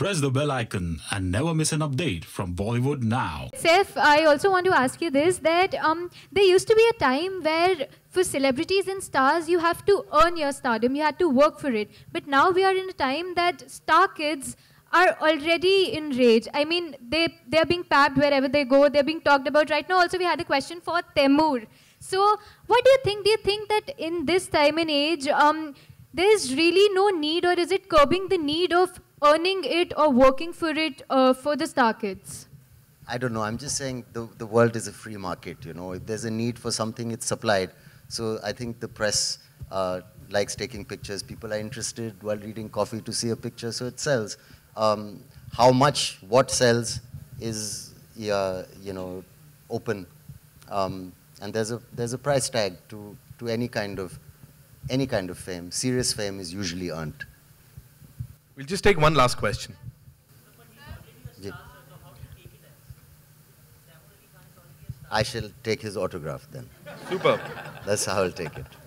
Press the bell icon and never miss an update from Bollywood Now. Seth, I also want to ask you this that um, there used to be a time where for celebrities and stars, you have to earn your stardom, you had to work for it. But now we are in a time that star kids are already in rage. I mean, they, they're being papped wherever they go, they're being talked about right now. Also, we had a question for Temur. So, what do you think? Do you think that in this time and age, um, there is really no need or is it curbing the need of earning it or working for it uh, for the star kids? I don't know. I'm just saying the, the world is a free market, you know. If there's a need for something, it's supplied. So I think the press uh, likes taking pictures. People are interested while reading coffee to see a picture, so it sells. Um, how much, what sells is, yeah, you know, open. Um, and there's a, there's a price tag to, to any kind of any kind of fame, serious fame is usually earned. We'll just take one last question. I shall take his autograph then. Super. That's how I'll take it.